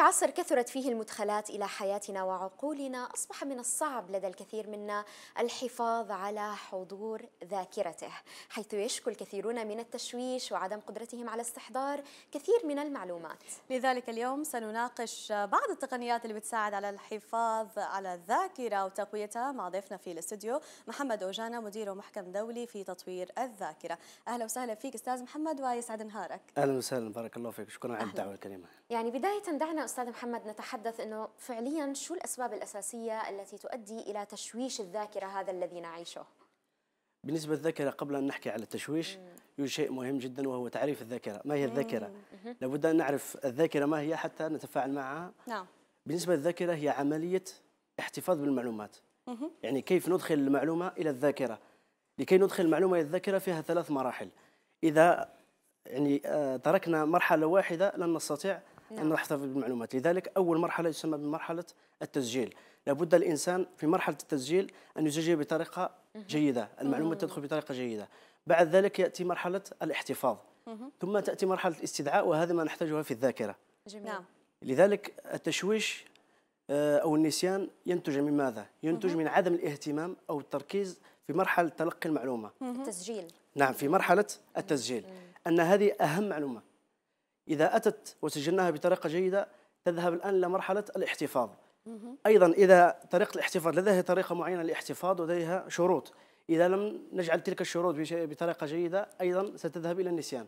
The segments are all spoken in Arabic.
في عصر كثرت فيه المدخلات إلى حياتنا وعقولنا أصبح من الصعب لدى الكثير منا الحفاظ على حضور ذاكرته حيث يشكو الكثيرون من التشويش وعدم قدرتهم على استحضار كثير من المعلومات لذلك اليوم سنناقش بعض التقنيات اللي بتساعد على الحفاظ على الذاكرة وتقويتها مع ضيفنا في الاستوديو محمد أوجانا مدير محكم دولي في تطوير الذاكرة أهلا وسهلا فيك أستاذ محمد ويسعد نهارك أهلا وسهلا بارك الله فيك شكرا على الدعوة الكريمة يعني بداية دعنا استاذ محمد نتحدث انه فعليا شو الاسباب الاساسيه التي تؤدي الى تشويش الذاكره هذا الذي نعيشه؟ بالنسبه للذاكره قبل ان نحكي على التشويش يوجد شيء مهم جدا وهو تعريف الذاكره، ما هي الذاكره؟ لابد ان نعرف الذاكره ما هي حتى نتفاعل معها. نعم. بالنسبه للذاكره هي عمليه احتفاظ بالمعلومات. يعني كيف ندخل المعلومه الى الذاكره؟ لكي ندخل المعلومه الى الذاكره فيها ثلاث مراحل. اذا يعني آه، تركنا مرحله واحده لن نستطيع نعم. أن نحتفظ بالمعلومات لذلك أول مرحلة يسمى بمرحلة التسجيل لابد الإنسان في مرحلة التسجيل أن يسجل بطريقة جيدة المعلومة تدخل بطريقة جيدة بعد ذلك يأتي مرحلة الاحتفاظ ثم تأتي مرحلة الاستدعاء وهذا ما نحتاجها في الذاكرة جميل. نعم. لذلك التشويش آه، أو النسيان ينتج من ماذا؟ ينتج من عدم الاهتمام أو التركيز في مرحلة تلقي المعلومة التسجيل نعم في مرحلة التسجيل أن هذه أهم معلومة إذا أتت وسجلناها بطريقة جيدة تذهب الآن لمرحلة الاحتفاظ أيضا إذا طريقة الاحتفاظ لديها طريقة معينة للاحتفاظ ولديها شروط إذا لم نجعل تلك الشروط بطريقة جيدة أيضا ستذهب إلى النسيان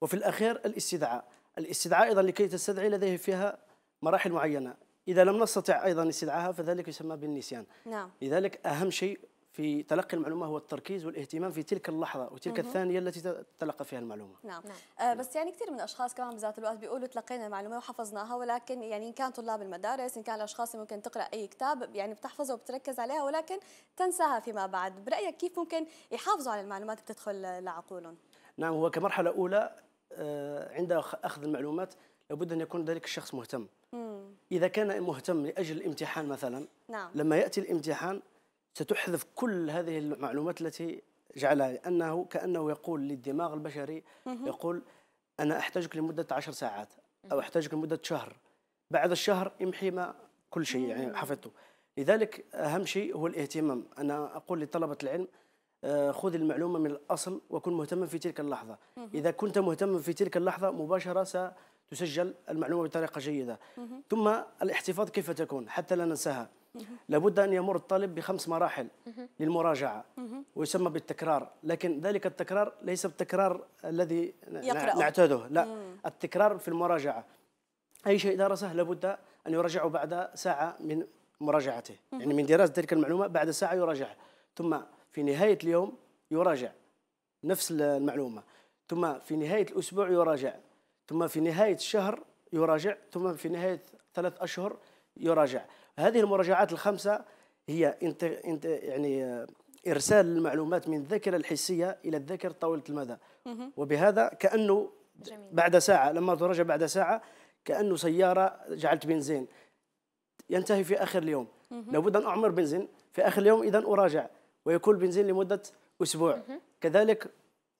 وفي الأخير الاستدعاء الاستدعاء أيضا لكي تستدعي لديه فيها مراحل معينة إذا لم نستطع أيضا استدعائها فذلك يسمى بالنسيان نعم. لذلك أهم شيء في تلقي المعلومه هو التركيز والاهتمام في تلك اللحظه وتلك الثانيه التي تلقى فيها المعلومه نعم, نعم. آه بس يعني كثير من الاشخاص كمان بذات الوقت بيقولوا تلقينا المعلومه وحفظناها ولكن يعني ان كان طلاب المدارس ان كان الاشخاص ممكن تقرا اي كتاب يعني بتحفظه وبتركز عليها ولكن تنساها فيما بعد برايك كيف ممكن يحافظوا على المعلومات بتدخل لعقولهم نعم هو كمرحله اولى آه، عند اخذ المعلومات لابد ان يكون ذلك الشخص مهتم مم. اذا كان مهتم لاجل الامتحان مثلا نعم. لما ياتي الامتحان ستحذف كل هذه المعلومات التي جعلها لأنه كأنه يقول للدماغ البشري يقول أنا أحتاجك لمدة عشر ساعات أو أحتاجك لمدة شهر بعد الشهر يمحي ما كل شيء يعني حفظته لذلك أهم شيء هو الاهتمام أنا أقول لطلبة العلم آه، خذ المعلومة من الأصل وكن مهتما في تلك اللحظة إذا كنت مهتما في تلك اللحظة مباشرة ستسجل المعلومة بطريقة جيدة ثم الاحتفاظ كيف تكون حتى لا ننساها لابد أن يمر الطالب بخمس مراحل للمراجعة ويسمى بالتكرار لكن ذلك التكرار ليس التكرار الذي نعتاده لا التكرار في المراجعة أي شيء درسه لابد أن يراجعه بعد ساعة من مراجعته يعني من دراسة تلك المعلومة بعد ساعة يراجع ثم في نهاية اليوم يراجع نفس المعلومة ثم في نهاية الأسبوع يراجع ثم في نهاية الشهر يراجع ثم في نهاية ثلاث أشهر يراجع هذه المراجعات الخمسة هي انت انت يعني آه، إرسال المعلومات من الذاكرة الحسية إلى الذاكرة طويلة المدى وبهذا كأنه جميل. بعد ساعة لما تراجع بعد ساعة كأنه سيارة جعلت بنزين ينتهي في آخر اليوم لابد أن أعمر بنزين في آخر اليوم إذا أراجع ويكون البنزين لمدة أسبوع كذلك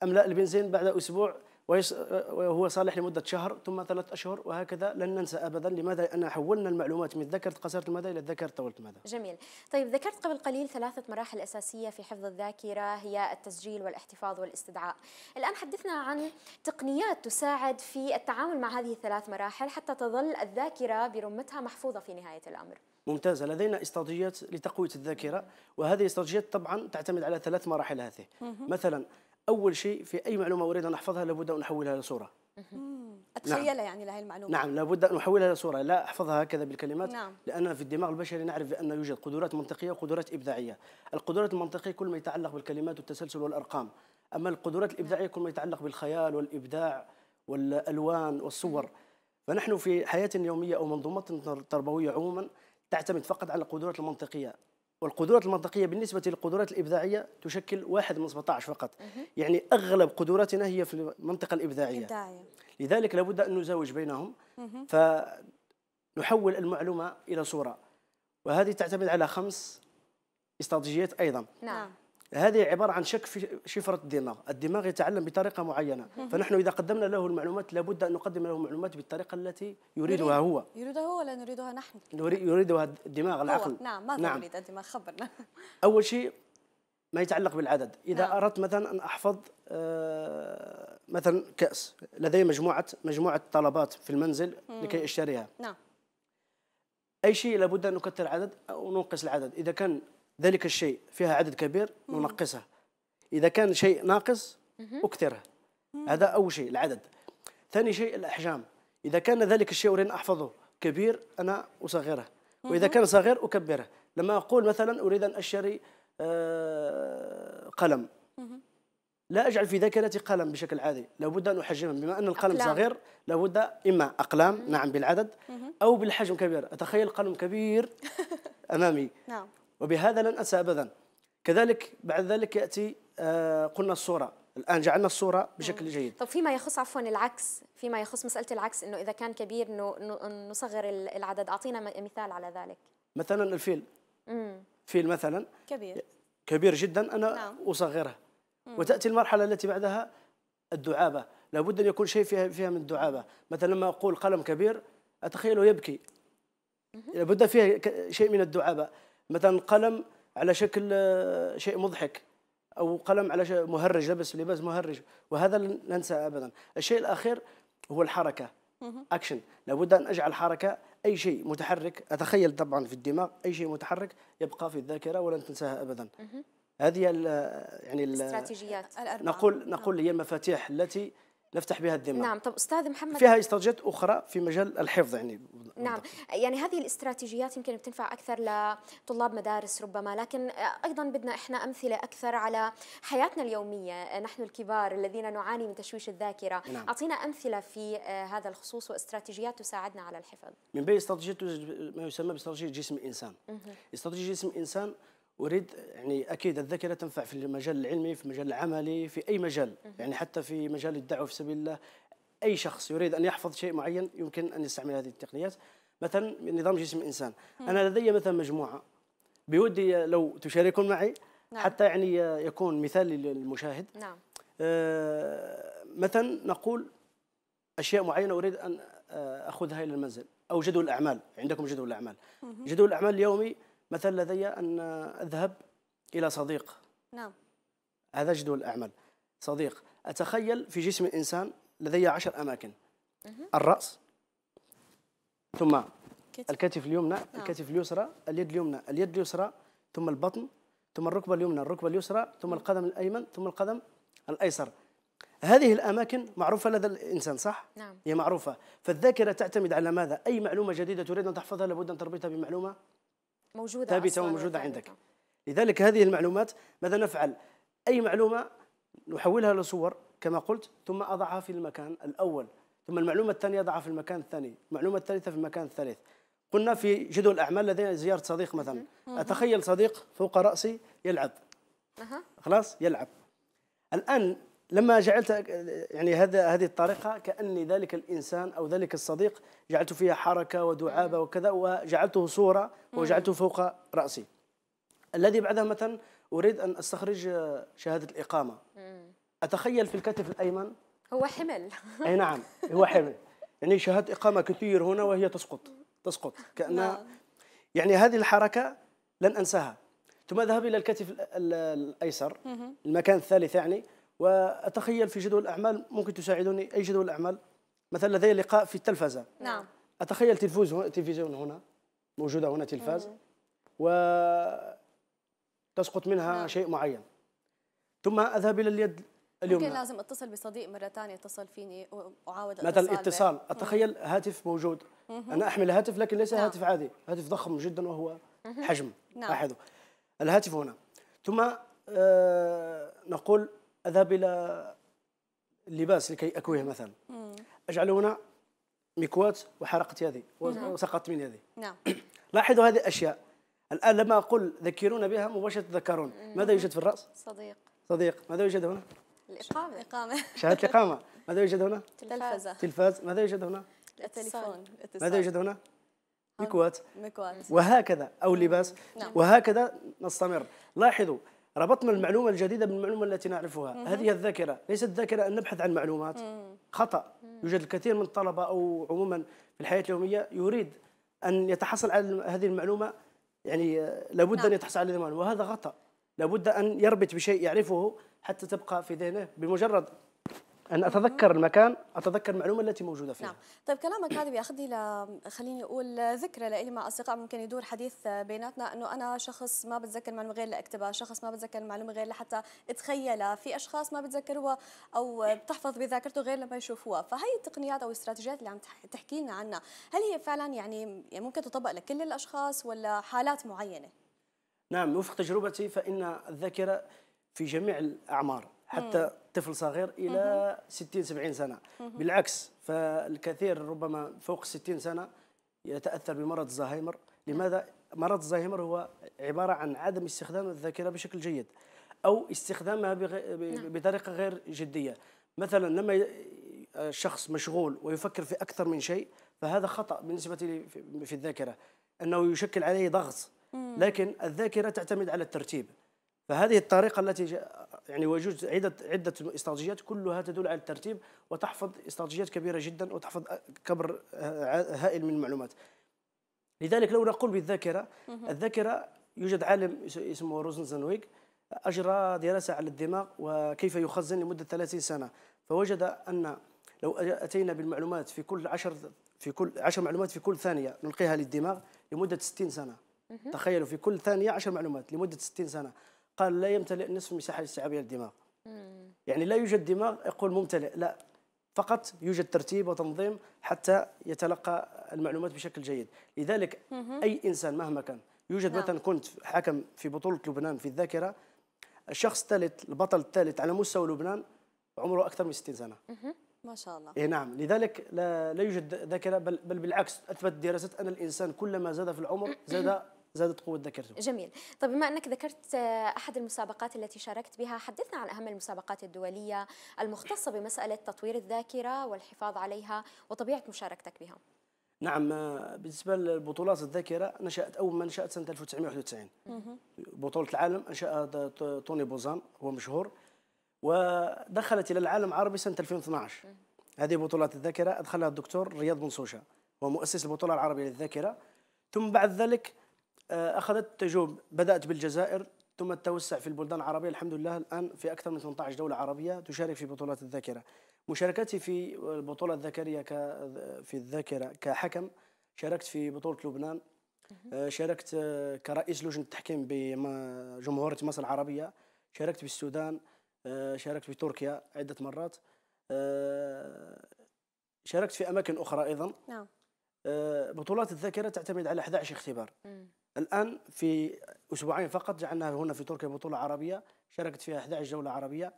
أملاء البنزين بعد أسبوع آه، وهو صالح لمدة شهر ثم ثلاث أشهر وهكذا لن ننسى أبدا لماذا لأن حولنا المعلومات من ذكرت قصيرة المدى إلى ذكرت طويلة المدى جميل طيب ذكرت قبل قليل ثلاثة مراحل أساسية في حفظ الذاكرة هي التسجيل والاحتفاظ والاستدعاء الآن حدثنا عن تقنيات تساعد في التعامل مع هذه الثلاث مراحل حتى تظل الذاكرة برمتها محفوظة في نهاية الأمر ممتازة لدينا استراتيجيات لتقوية الذاكرة وهذه الاستراتيجيات طبعا تعتمد على ثلاث مراحل هذه مثلا اول شيء في اي معلومه اريد ان احفظها لابد ان احولها لصوره اتخيلها نعم. يعني لهي المعلومه نعم لابد ان احولها لصوره لا احفظها هكذا بالكلمات نعم. لان في الدماغ البشري نعرف بان يوجد قدرات منطقيه وقدرات ابداعيه القدرات المنطقيه كل ما يتعلق بالكلمات والتسلسل والارقام اما القدرات الابداعيه كل ما يتعلق بالخيال والابداع والالوان والصور فنحن في حياتنا اليوميه او منظومتنا التربويه عموما تعتمد فقط على القدرات المنطقيه والقدرات المنطقية بالنسبة للقدرات الإبداعية تشكل واحد من 17 فقط يعني أغلب قدراتنا هي في المنطقة الإبداعية لذلك لابد أن نزاوج بينهم فنحول المعلومة إلى صورة وهذه تعتمد على خمس استراتيجيات أيضا نعم هذه عباره عن شك في شفره الدماغ، الدماغ يتعلم بطريقه معينه، فنحن اذا قدمنا له المعلومات لابد ان نقدم له المعلومات بالطريقه التي يريدها هو. يريدها هو ولا نريدها نحن؟ يريدها الدماغ العقل. هو. نعم ماذا نعم. يريد الدماغ خبرنا. اول شيء ما يتعلق بالعدد، اذا نعم. اردت مثلا ان احفظ آه، مثلا كاس، لدي مجموعه مجموعه طلبات في المنزل لكي اشتريها. نعم. اي شيء لابد ان نكثر العدد او ننقص العدد، اذا كان ذلك الشيء فيها عدد كبير ننقصه إذا كان شيء ناقص أكثره هذا أول شيء العدد ثاني شيء الأحجام إذا كان ذلك الشيء أريد أن أحفظه كبير أنا أصغره وإذا كان صغير أكبره لما أقول مثلا أريد أن أشتري آه، قلم لا أجعل في ذاكرتي قلم بشكل عادي لابد أن أحجمه بما أن القلم أقلام. صغير لابد إما أقلام نعم بالعدد أو بالحجم كبير أتخيل قلم كبير أمامي نعم وبهذا لن أنسى أبدا كذلك بعد ذلك يأتي آه، قلنا الصورة الان جعلنا الصوره بشكل جيد طب فيما يخص عفوا العكس فيما يخص مساله العكس انه اذا كان كبير نصغر العدد اعطينا مثال على ذلك مثلا الفيل مم. فيل مثلا كبير كبير جدا انا نعم. اصغره مم. وتاتي المرحله التي بعدها الدعابه لابد ان يكون شيء فيها فيها من الدعابه مثلا لما اقول قلم كبير اتخيله يبكي لابد فيها شيء من الدعابه مثلا قلم على شكل آه، شيء مضحك او قلم على شيء مهرج لبس لباس مهرج وهذا لن ننسى ابدا الشيء الاخير هو الحركه اكشن لابد ان اجعل حركه اي شيء متحرك اتخيل طبعا في الدماغ اي شيء متحرك يبقى في الذاكره ولن تنساها ابدا هذه آه، يعني الاستراتيجيات آه، نقول نقول هي المفاتيح التي نفتح بها الذمه نعم طب استاذ محمد فيها استراتيجيات اخرى في مجال الحفظ يعني نعم يعني هذه الاستراتيجيات يمكن بتنفع اكثر لطلاب مدارس ربما لكن ايضا بدنا احنا امثله اكثر على حياتنا اليوميه نحن الكبار الذين نعاني من تشويش الذاكره نعم. اعطينا امثله في هذا الخصوص واستراتيجيات تساعدنا على الحفظ من بين استراتيجيات ما يسمى باستراتيجيه جسم الانسان استراتيجيه جسم الانسان اريد يعني اكيد الذاكره تنفع في المجال العلمي في المجال العملي في اي مجال يعني حتى في مجال الدعوه في سبيل الله اي شخص يريد ان يحفظ شيء معين يمكن ان يستعمل هذه التقنيات مثلا نظام جسم الانسان انا لدي مثلا مجموعه بودي لو تشاركون معي نعم. حتى يعني يكون مثالي للمشاهد نعم آه، مثلا نقول اشياء معينه اريد ان آه، اخذها الى المنزل او جدول الاعمال عندكم جدول الاعمال جدول الاعمال اليومي مثلا لدي أن أذهب إلى صديق نعم هذا جدول الأعمال صديق أتخيل في جسم الإنسان لدي عشر أماكن مه. الرأس ثم كتف. الكتف اليمنى نعم. الكتف اليسرى اليد اليمنى اليد اليسرى ثم البطن ثم الركبة اليمنى الركبة اليسرى ثم القدم الأيمن ثم القدم الأيسر هذه الأماكن معروفة لدى الإنسان صح؟ نعم هي معروفة فالذاكرة تعتمد على ماذا؟ أي معلومة جديدة تريد أن تحفظها لابد أن تربطها بمعلومة موجوده ثابته وموجوده عندك لذلك هذه المعلومات ماذا نفعل اي معلومه نحولها لصور كما قلت ثم اضعها في المكان الاول ثم المعلومه الثانيه اضعها في المكان الثاني المعلومه الثالثه في المكان الثالث قلنا في جدول الاعمال لدينا زياره صديق مثلا اتخيل صديق فوق راسي يلعب خلاص يلعب الان لما جعلت يعني هذا هذه الطريقة كأني ذلك الإنسان أو ذلك الصديق جعلت فيها حركة ودعابة وكذا وجعلته صورة وجعلته فوق رأسي الذي بعدها مثلا أريد أن أستخرج شهادة الإقامة أتخيل في الكتف الأيمن هو حمل أي نعم هو حمل يعني شهادة إقامة كثير هنا وهي تسقط تسقط كأنها نعم. يعني هذه الحركة لن أنساها ثم أذهب إلى الكتف الأيسر المكان الثالث يعني وأتخيل في جدول الأعمال ممكن تساعدوني أي جدول الأعمال مثلا لدي لقاء في التلفزة نعم أتخيل تلفوز هنا تلفزيون هنا موجودة هنا تلفاز و تسقط منها نعم. شيء معين ثم أذهب إلى اليد اليوم ممكن لازم اتصل بصديق مره ثانيه اتصل فيني واعاود مثلا الاتصال به. اتخيل هاتف موجود مم. انا احمل هاتف لكن ليس نعم. هاتف عادي هاتف ضخم جدا وهو حجم نعم. احده الهاتف هنا ثم آه نقول اذهب الى اللباس لكي اكويه مثلا اجعل هنا مكوات وحرقت يدي نعم. وسقطت من يدي نعم لاحظوا هذه الاشياء الان لما اقول ذكرون بها مباشره تذكرون ماذا يوجد في الراس صديق صديق ماذا يوجد هنا الإقامة إقامة شهادة الإقامة ماذا يوجد هنا؟ تلفزة تلفاز ماذا يوجد هنا؟ التليفون ماذا يوجد هنا؟ مكوات مكوات وهكذا أو لباس نعم. وهكذا نستمر لاحظوا ربطنا المعلومة الجديدة بالمعلومة التي نعرفها مم. هذه الذاكرة ليست ذاكرة أن نبحث عن معلومات مم. خطأ يوجد الكثير من الطلبة أو عموما في الحياة اليومية يريد أن يتحصل على هذه المعلومة يعني آه، لابد نعم. أن يتحصل على المعلومة وهذا خطأ لابد أن يربط بشيء يعرفه حتى تبقى في ذهنه بمجرد ان اتذكر المكان اتذكر المعلومه التي موجوده فيه نعم طيب كلامك هذا بياخذني ل خليني اقول ذكرى لإلي مع اصدقاء ممكن يدور حديث بيناتنا انه انا شخص ما بتذكر معلومه غير لاكتبها شخص ما بتذكر المعلومه غير لحتى اتخيلها في اشخاص ما بتذكروها او بتحفظ بذاكرته غير لما يشوفوها فهي التقنيات او الاستراتيجيات اللي عم تحكي لنا عنها هل هي فعلا يعني, يعني ممكن تطبق لكل الاشخاص ولا حالات معينه نعم وفق تجربتي فان الذاكره في جميع الاعمار حتى طفل صغير الى 60 70 سنه بالعكس فالكثير ربما فوق 60 سنه يتاثر بمرض الزهايمر لماذا مرض الزهايمر هو عباره عن عدم استخدام الذاكره بشكل جيد او استخدامها نعم. بطريقه غير جديه مثلا لما الشخص مشغول ويفكر في اكثر من شيء فهذا خطا بالنسبه لي في الذاكره انه يشكل عليه ضغط لكن الذاكره تعتمد على الترتيب فهذه الطريقه التي يعني وجود عدة عدة استراتيجيات كلها تدل على الترتيب وتحفظ استراتيجيات كبيرة جدا وتحفظ كبر آه، هائل من المعلومات لذلك لو نقول بالذاكرة الذاكرة يوجد عالم اسمه روزن زنويك أجرى دراسة على الدماغ وكيف يخزن لمدة 30 سنة فوجد أن لو أتينا بالمعلومات في كل عشر في كل عشر معلومات في كل ثانية نلقيها للدماغ لمدة 60 سنة تخيلوا في كل ثانية 10 معلومات لمدة 60 سنة قال لا يمتلئ نصف المساحه الاستيعابيه للدماغ يعني لا يوجد دماغ يقول ممتلئ لا فقط يوجد ترتيب وتنظيم حتى يتلقى المعلومات بشكل جيد لذلك اي انسان مهما كان يوجد نعم. مثلا كنت حكم في بطوله لبنان في الذاكره الشخص الثالث البطل الثالث على مستوى لبنان عمره اكثر من 60 سنه ما شاء الله إيه نعم لذلك لا, لا يوجد ذاكره بل, بل بالعكس اثبت الدراسات ان الانسان كلما زاد في العمر زاد زادت قوه ذاكرته. جميل، طيب بما انك ذكرت آه، احد المسابقات التي شاركت بها، حدثنا عن اهم المسابقات الدوليه المختصه بمساله تطوير الذاكره والحفاظ عليها وطبيعه مشاركتك بها. نعم آه، بالنسبه لبطولات الذاكره نشات اول ما نشات سنه 1991 بطوله العالم انشاها توني بوزان هو مشهور ودخلت الى العالم العربي سنه 2012 هذه بطولات الذاكره ادخلها الدكتور رياض بن سوشا هو مؤسس البطوله العربيه للذاكره ثم بعد ذلك آه، اخذت تجوب بدات بالجزائر ثم التوسع في البلدان العربيه الحمد لله الان في اكثر من 18 دوله عربيه تشارك في بطولات الذاكره مشاركتي في البطوله الذكريه في الذاكره كحكم شاركت في بطوله لبنان آه، شاركت آه، كرئيس لجنه التحكيم بجمهوريه مصر العربيه شاركت بالسودان شاركت بتركيا عده مرات شاركت في اماكن اخرى ايضا نعم بطولات الذاكره تعتمد على 11 اختبار الآن في أسبوعين فقط جعلنا هنا في تركيا بطولة عربية شاركت فيها 11 جولة عربية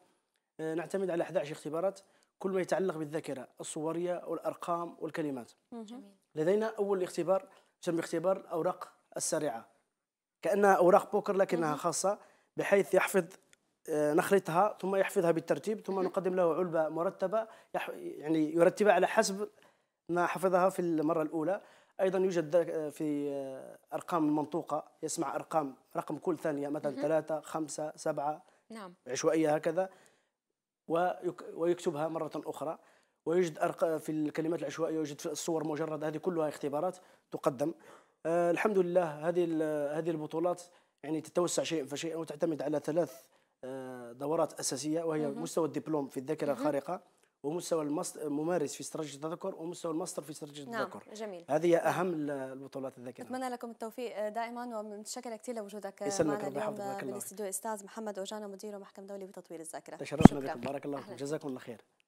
آه، نعتمد على 11 اختبارات كل ما يتعلق بالذاكرة الصورية والأرقام والكلمات جميل. لدينا أول اختبار يسمى اختبار الأوراق السريعة كأنها أوراق بوكر لكنها خاصة بحيث يحفظ آه، نخلطها ثم يحفظها بالترتيب ثم نقدم له علبة مرتبة يعني يرتبها على حسب ما حفظها في المرة الأولى ايضا يوجد في آه، ارقام المنطوقه يسمع ارقام رقم كل ثانيه مثلا ثلاثه خمسه سبعه نعم عشوائيه هكذا ويكتبها مره اخرى ويوجد في الكلمات العشوائيه يوجد في الصور مجرد هذه كلها اختبارات تقدم آه الحمد لله هذه هذه البطولات يعني تتوسع شيئا فشيئا وتعتمد على ثلاث آه دورات اساسيه وهي مستوى الدبلوم في الذاكره الخارقه ومستوى الممارس في استراتيجية التذكر ومستوى الماستر في استراتيجية نعم، التذكر نعم جميل هذه أهم البطولات الذكية اتمنى لكم التوفيق دائما ومتشكرة كثير لوجودك معنا اليوم بالاستديو أستاذ محمد أوجانا مدير محكمه دولي بتطوير الذاكرة تشرفنا بكم بارك الله فيكم جزاكم الله خير